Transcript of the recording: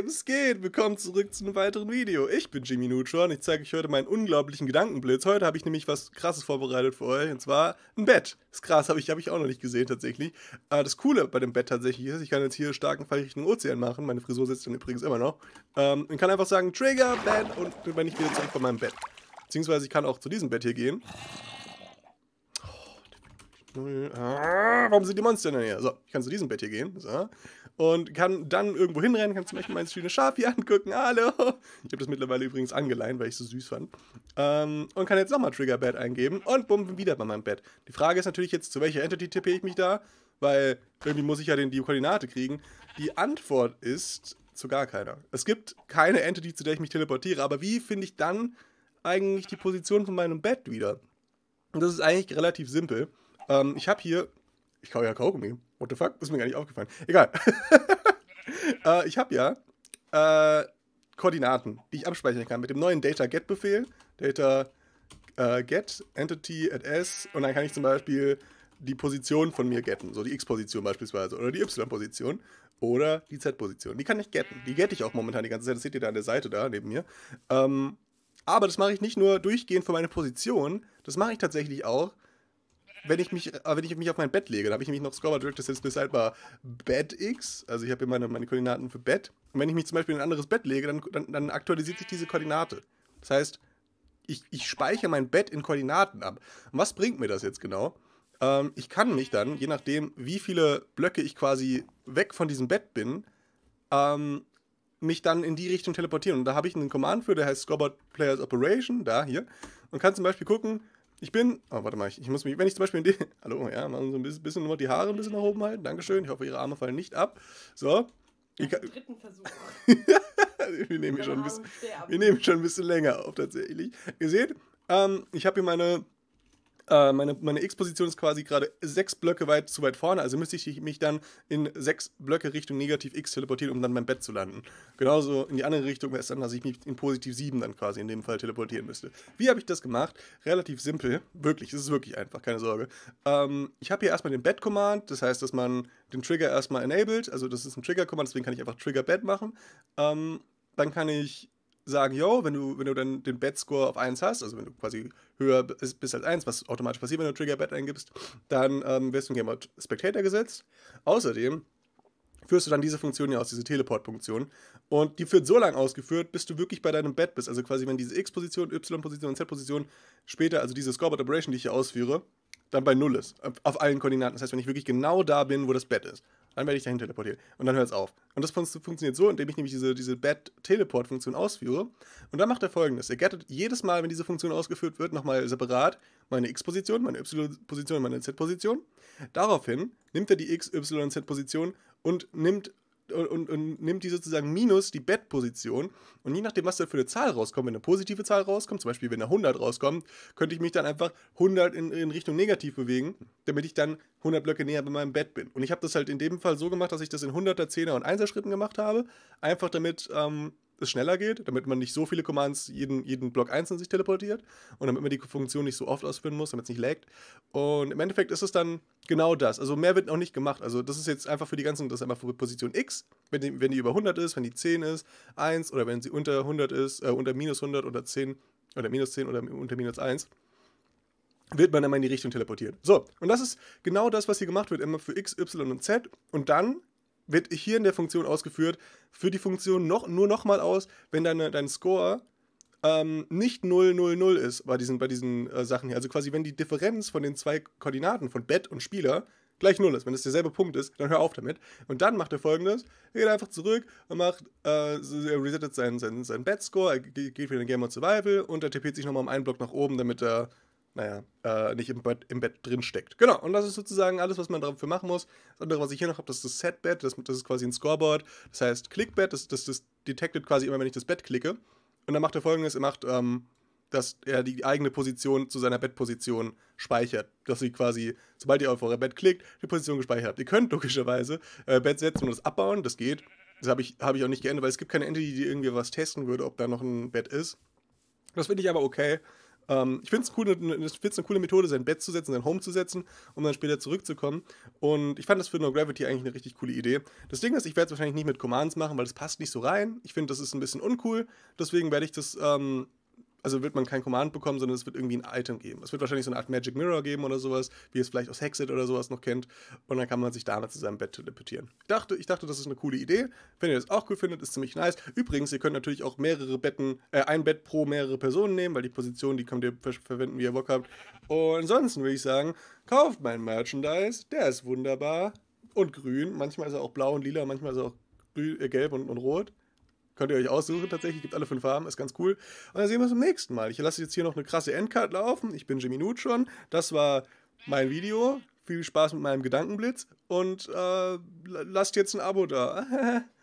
Hey, was geht? Willkommen zurück zu einem weiteren Video. Ich bin Jimmy Neutron und ich zeige euch heute meinen unglaublichen Gedankenblitz. Heute habe ich nämlich was krasses vorbereitet für euch und zwar ein Bett. Das krass, habe ich, hab ich auch noch nicht gesehen tatsächlich. Aber äh, das Coole bei dem Bett tatsächlich ist, ich kann jetzt hier starken Fall Richtung Ozean machen. Meine Frisur sitzt dann übrigens immer noch. Ähm, und kann einfach sagen, Trigger, Bett und bin ich wieder zurück von meinem Bett. Beziehungsweise ich kann auch zu diesem Bett hier gehen 0. Ah, warum sind die Monster denn hier? So, ich kann zu diesem Bett hier gehen. So. Und kann dann irgendwo hinrennen, kann zum Beispiel mein schönes Schaf hier angucken. Hallo! Ich habe das mittlerweile übrigens angeleint, weil ich es so süß fand. Ähm, und kann jetzt nochmal Trigger Bed eingeben und bumm, wieder bei meinem Bett. Die Frage ist natürlich jetzt, zu welcher Entity tippe ich mich da? Weil irgendwie muss ich ja den, die Koordinate kriegen. Die Antwort ist zu gar keiner. Es gibt keine Entity, zu der ich mich teleportiere, aber wie finde ich dann eigentlich die Position von meinem Bett wieder? Und das ist eigentlich relativ simpel. Ähm, ich habe hier, ich kaufe ja Kaugummi. What the fuck? Ist mir gar nicht aufgefallen. Egal. äh, ich habe ja äh, Koordinaten, die ich abspeichern kann mit dem neuen Data Get Befehl. Data äh, Get Entity at S. Und dann kann ich zum Beispiel die Position von mir getten. So die X-Position beispielsweise oder die Y-Position oder die Z-Position. Die kann ich getten. Die gette ich auch momentan die ganze Zeit. Das seht ihr da an der Seite da neben mir. Ähm, aber das mache ich nicht nur durchgehend für meine Position, das mache ich tatsächlich auch, wenn ich mich, äh, wenn ich mich auf mein Bett lege. Da habe ich nämlich noch Scoreboard Direct Distance halt Decidbar Bed X. Also ich habe hier meine, meine Koordinaten für Bett. Und wenn ich mich zum Beispiel in ein anderes Bett lege, dann, dann, dann aktualisiert sich diese Koordinate. Das heißt, ich, ich speichere mein Bett in Koordinaten ab. Und was bringt mir das jetzt genau? Ähm, ich kann mich dann, je nachdem, wie viele Blöcke ich quasi weg von diesem Bett bin, ähm, mich dann in die Richtung teleportieren. Und da habe ich einen Command für, der heißt Scoreboard Players Operation, da hier. Und kann zum Beispiel gucken, ich bin. Oh, warte mal, ich, ich muss mich, wenn ich zum Beispiel in die. Hallo, ja, mal so ein bisschen, bisschen nur die Haare ein bisschen nach oben halten. Dankeschön. Ich hoffe, ihre Arme fallen nicht ab. So. Ich, dritten Versuch. wir, nehmen genau, schon ein bisschen, wir nehmen schon ein bisschen länger auf tatsächlich. Ihr seht, ähm, ich habe hier meine äh, meine, meine X-Position ist quasi gerade sechs Blöcke weit zu weit vorne, also müsste ich mich dann in sechs Blöcke Richtung negativ X teleportieren, um dann mein Bett zu landen. Genauso in die andere Richtung wäre es dann, dass ich mich in positiv 7 dann quasi in dem Fall teleportieren müsste. Wie habe ich das gemacht? Relativ simpel, wirklich, es ist wirklich einfach, keine Sorge. Ähm, ich habe hier erstmal den Bed-Command, das heißt, dass man den Trigger erstmal enabled, also das ist ein Trigger-Command, deswegen kann ich einfach Trigger-Bed machen. Ähm, dann kann ich sagen, yo, wenn du, wenn du dann den Bet-Score auf 1 hast, also wenn du quasi höher bist als 1, was automatisch passiert, wenn du Trigger-Bet eingibst, dann ähm, wirst du in Game Out Spectator gesetzt. Außerdem führst du dann diese Funktion hier aus, diese Teleport-Funktion. Und die wird so lange ausgeführt, bis du wirklich bei deinem Bett bist. Also quasi, wenn diese X-Position, Y-Position und Z-Position später, also diese Scoreboard-Operation, die ich hier ausführe, dann bei Null ist. Auf allen Koordinaten. Das heißt, wenn ich wirklich genau da bin, wo das Bett ist dann werde ich dahin teleportiert. Und dann hört es auf. Und das funktioniert so, indem ich nämlich diese, diese Bad-Teleport-Funktion ausführe. Und dann macht er folgendes. Er gettet jedes Mal, wenn diese Funktion ausgeführt wird, nochmal separat meine X-Position, meine Y-Position, und meine Z-Position. Daraufhin nimmt er die X, Y und Z-Position und nimmt und, und, nimmt die sozusagen minus die Bettposition. Und je nachdem, was da für eine Zahl rauskommt, wenn eine positive Zahl rauskommt, zum Beispiel wenn da 100 rauskommt, könnte ich mich dann einfach 100 in, in, Richtung negativ bewegen, damit ich dann 100 Blöcke näher bei meinem Bett bin. Und ich habe das halt in dem Fall so gemacht, dass ich das in 100er, 10er und 1er Schritten gemacht habe, einfach damit ähm, es schneller geht, damit man nicht so viele Commands jeden, jeden Block einzeln sich teleportiert und damit man die Funktion nicht so oft ausführen muss, damit es nicht laggt. Und im Endeffekt ist es dann genau das. Also mehr wird noch nicht gemacht. Also das ist jetzt einfach für die ganzen, das ist einfach für Position X, wenn die, wenn die über 100 ist, wenn die 10 ist, 1 oder wenn sie unter 100 ist, äh, unter minus 100 oder 10 oder minus 10 oder unter minus 1 wird man immer in die Richtung teleportiert. So, und das ist genau das, was hier gemacht wird, immer für x, y und z. Und dann wird hier in der Funktion ausgeführt, führt die Funktion noch, nur nochmal aus, wenn deine, dein Score ähm, nicht 0, 0, 0 ist bei diesen, bei diesen äh, Sachen hier. Also quasi, wenn die Differenz von den zwei Koordinaten von Bett und Spieler gleich 0 ist, wenn es derselbe Punkt ist, dann hör auf damit. Und dann macht er folgendes: Er geht einfach zurück und macht, äh, er resettet seinen, seinen, seinen Betscore, er geht wieder in Game of Survival und er tippt sich nochmal um einen Block nach oben, damit er naja, äh, nicht im Bett, im Bett drin steckt. Genau, und das ist sozusagen alles, was man dafür machen muss. Das andere, was ich hier noch habe, das ist das Setbed, das, das ist quasi ein Scoreboard. Das heißt, Clickbed, das, das, das detected quasi immer, wenn ich das Bett klicke. Und dann macht er folgendes, er macht, ähm, dass er die eigene Position zu seiner Bettposition speichert. Dass sie quasi, sobald ihr auf euer Bett klickt, die Position gespeichert habt. Ihr könnt logischerweise äh, Bett setzen und das abbauen, das geht. Das habe ich, hab ich auch nicht geändert, weil es gibt keine Entity, die irgendwie was testen würde, ob da noch ein Bett ist. Das finde ich aber okay. Ähm, ich finde es cool, ne, ne, eine, coole Methode, sein Bett zu setzen, sein Home zu setzen, um dann später zurückzukommen. Und ich fand das für No Gravity eigentlich eine richtig coole Idee. Das Ding ist, ich werde es wahrscheinlich nicht mit Commands machen, weil das passt nicht so rein. Ich finde, das ist ein bisschen uncool. Deswegen werde ich das ähm, also wird man kein Command bekommen, sondern es wird irgendwie ein Item geben. Es wird wahrscheinlich so eine Art Magic Mirror geben oder sowas, wie ihr es vielleicht aus Hexit oder sowas noch kennt. Und dann kann man sich damit zu seinem Bett teleportieren. Ich dachte, ich dachte, das ist eine coole Idee. Wenn ihr das auch cool findet, ist ziemlich nice. Übrigens, ihr könnt natürlich auch mehrere Betten, äh, ein Bett pro mehrere Personen nehmen, weil die Position, die könnt ihr ver verwenden, wie ihr Bock habt. Und ansonsten würde ich sagen, kauft mein Merchandise. Der ist wunderbar und grün. Manchmal ist er auch blau und lila, manchmal ist er auch grün, äh, gelb und, und rot. Könnt ihr euch aussuchen, tatsächlich. Gibt alle fünf Farben, ist ganz cool. Und dann sehen wir uns im nächsten Mal. Ich lasse jetzt hier noch eine krasse Endcard laufen. Ich bin Jimmy Nut schon. Das war mein Video. Viel Spaß mit meinem Gedankenblitz. Und äh, lasst jetzt ein Abo da.